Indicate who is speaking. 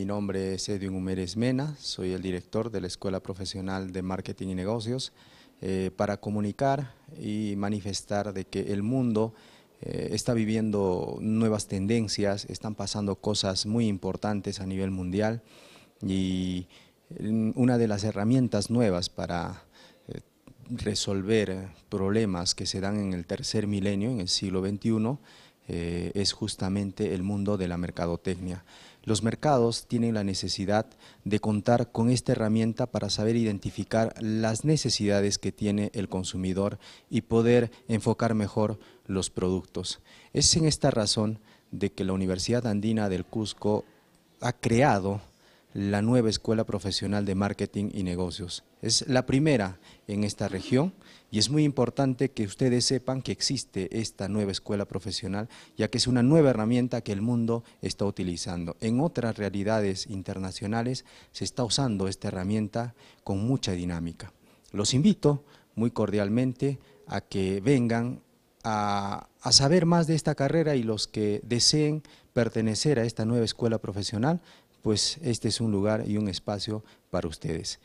Speaker 1: Mi nombre es Edwin Humérez Mena, soy el director de la Escuela Profesional de Marketing y Negocios eh, para comunicar y manifestar de que el mundo eh, está viviendo nuevas tendencias, están pasando cosas muy importantes a nivel mundial y mm, una de las herramientas nuevas para eh, resolver problemas que se dan en el tercer milenio, en el siglo XXI, eh, es justamente el mundo de la mercadotecnia. Los mercados tienen la necesidad de contar con esta herramienta para saber identificar las necesidades que tiene el consumidor y poder enfocar mejor los productos. Es en esta razón de que la Universidad Andina del Cusco ha creado la nueva Escuela Profesional de Marketing y Negocios. Es la primera en esta región y es muy importante que ustedes sepan que existe esta nueva escuela profesional, ya que es una nueva herramienta que el mundo está utilizando. En otras realidades internacionales se está usando esta herramienta con mucha dinámica. Los invito muy cordialmente a que vengan a, saber más de esta carrera y los que deseen pertenecer a esta nueva escuela profesional pues este es un lugar y un espacio para ustedes.